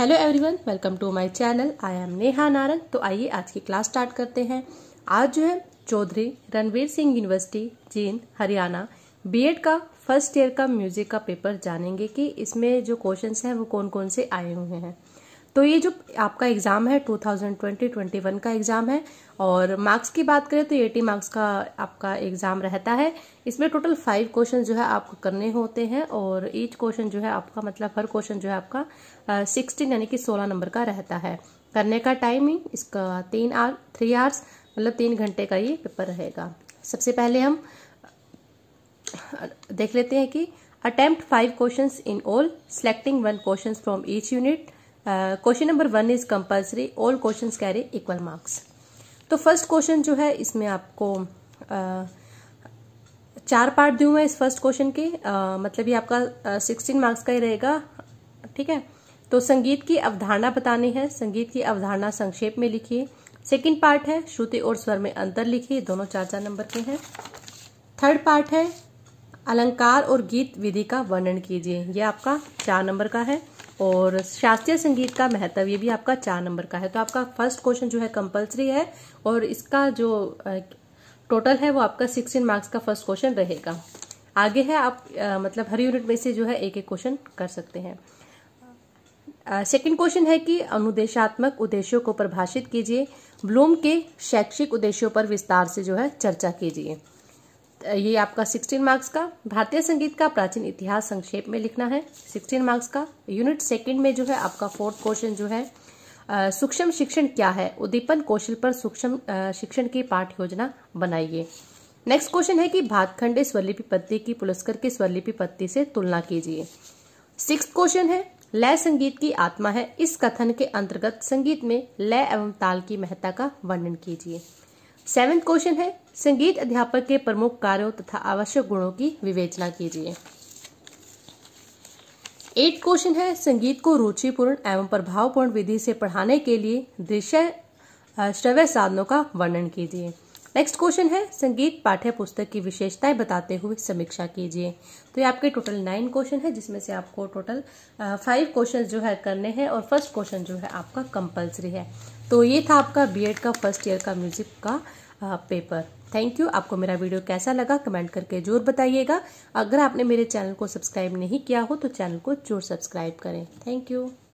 hello everyone welcome to my channel I am Neha Narang तो आइए आज की क्लास स्टार्ट करते हैं आज जो है चौधरी रणवीर सिंह यूनिवर्सिटी जींद हरियाणा बीएड का फर्स्ट ईयर का म्यूजिक का पेपर जानेंगे कि इसमें जो क्वेश्चंस हैं वो कौन कौन से आए हुए हैं तो ये जो आपका एग्ज़ाम है 2020-21 का एग्ज़ाम है और मार्क्स की बात करें तो एटी मार्क्स का आपका एग्ज़ाम रहता है इसमें टोटल फाइव क्वेश्चन जो है आपको करने होते हैं और ईच क्वेश्चन जो है आपका मतलब हर क्वेश्चन जो है आपका सिक्सटीन यानी कि सोलह नंबर का रहता है करने का टाइमिंग इसका तीन आर थ्री आवर्स मतलब तीन घंटे का ये पेपर रहेगा सबसे पहले हम देख लेते हैं कि attempt five questions in all selecting one questions from each unit question number one is compulsory all question carry equal marks तो फर्स्ट क्वेश्चन जो है इसमें आपको uh, चार पार्ट दी हुए इस फर्स्ट क्वेश्चन के uh, मतलब ये आपका सिक्सटीन uh, मार्क्स का ही रहेगा ठीक है तो संगीत की अवधारणा बतानी है संगीत की अवधारणा संक्षेप में लिखिए सेकेंड पार्ट है श्रुति और स्वर में अंतर लिखिए दोनों चार चार नंबर के हैं थर्ड पार्ट है अलंकार और गीत विधि का वर्णन कीजिए यह आपका चार नंबर का है और शास्त्रीय संगीत का महत्व ये भी आपका चार नंबर का है तो आपका फर्स्ट क्वेश्चन जो है कंपलसरी है और इसका जो टोटल है वो आपका सिक्सटीन मार्क्स का फर्स्ट क्वेश्चन रहेगा आगे है आप आ, मतलब हर यूनिट में से जो है एक एक क्वेश्चन कर सकते हैं सेकंड क्वेश्चन है कि अनुदेशात्मक उद्देश्यों को परिभाषित कीजिए ब्लूम के शैक्षिक उद्देश्यों पर विस्तार से जो है चर्चा कीजिए ये आपका सिक्सटीन मार्क्स का भारतीय संगीत का प्राचीन इतिहास संक्षेप में लिखना है सिक्सटीन मार्क्स का यूनिट सेकंड में जो है आपका फोर्थ क्वेश्चन जो है सूक्ष्म शिक्षण क्या है उद्दीपन कौशल पर सूक्ष्म शिक्षण की पाठ योजना बनाइए नेक्स्ट क्वेश्चन है कि भातखंडे स्वरलिपि पत्ति की पुलस्कर की स्वरलिपि पत्ति से तुलना कीजिए सिक्स क्वेश्चन है लय संगीत की आत्मा है इस कथन के अंतर्गत संगीत में लय एवं ताल की महत्ता का वर्णन कीजिए सेवेंथ क्वेश्चन है संगीत अध्यापक के प्रमुख कार्यों तथा आवश्यक गुणों की विवेचना कीजिए एट क्वेश्चन है संगीत को रुचिपूर्ण एवं प्रभावपूर्ण विधि से पढ़ाने के लिए दृश्य श्रव्य साधनों का वर्णन कीजिए नेक्स्ट क्वेश्चन है संगीत पाठ्य पुस्तक की विशेषताएं बताते हुए समीक्षा कीजिए तो ये आपके टोटल नाइन क्वेश्चन है जिसमें से आपको टोटल फाइव क्वेश्चन जो है करने हैं और फर्स्ट क्वेश्चन जो है आपका कंपलसरी है तो ये था आपका बीएड का फर्स्ट ईयर का म्यूजिक का पेपर थैंक यू आपको मेरा वीडियो कैसा लगा कमेंट करके जोर बताइएगा अगर आपने मेरे चैनल को सब्सक्राइब नहीं किया हो तो चैनल को जोर सब्सक्राइब करें थैंक यू